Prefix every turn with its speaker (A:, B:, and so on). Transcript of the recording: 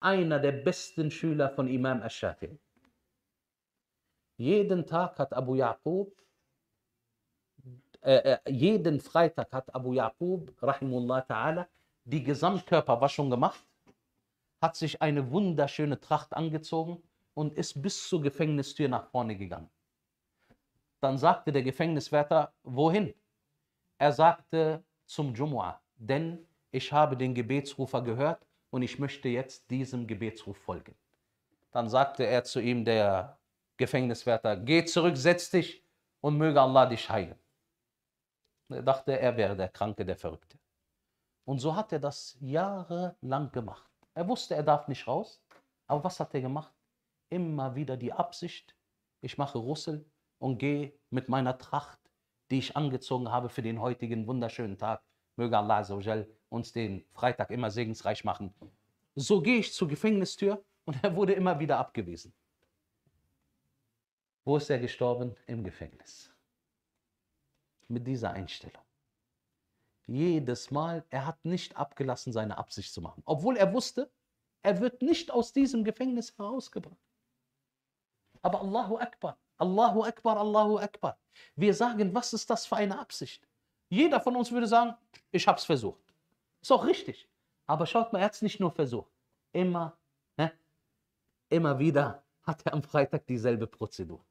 A: einer der besten Schüler von Imam al shafii Jeden Tag hat Abu Yaqub, äh, äh, jeden Freitag hat Abu Yaqub, rahimullah ta'ala, die Gesamtkörperwaschung gemacht, hat sich eine wunderschöne Tracht angezogen und ist bis zur Gefängnistür nach vorne gegangen. Dann sagte der Gefängniswärter, wohin? Er sagte zum Jumu'ah, denn ich habe den Gebetsrufer gehört und ich möchte jetzt diesem Gebetsruf folgen. Dann sagte er zu ihm, der Gefängniswärter, geh zurück, setz dich und möge Allah dich heilen. Er dachte, er wäre der Kranke, der Verrückte. Und so hat er das jahrelang gemacht. Er wusste, er darf nicht raus, aber was hat er gemacht? Immer wieder die Absicht, ich mache Russel und gehe mit meiner Tracht, die ich angezogen habe für den heutigen wunderschönen Tag. Möge Allah Azzawajal uns den Freitag immer segensreich machen. So gehe ich zur Gefängnistür und er wurde immer wieder abgewiesen. Wo ist er gestorben? Im Gefängnis. Mit dieser Einstellung. Jedes Mal, er hat nicht abgelassen, seine Absicht zu machen. Obwohl er wusste, er wird nicht aus diesem Gefängnis herausgebracht. Aber Allahu Akbar, Allahu Akbar, Allahu Akbar. Wir sagen, was ist das für eine Absicht? Jeder von uns würde sagen, ich habe es versucht. Ist auch richtig. Aber schaut mal, er hat es nicht nur versucht. Immer, ne? immer wieder hat er am Freitag dieselbe Prozedur.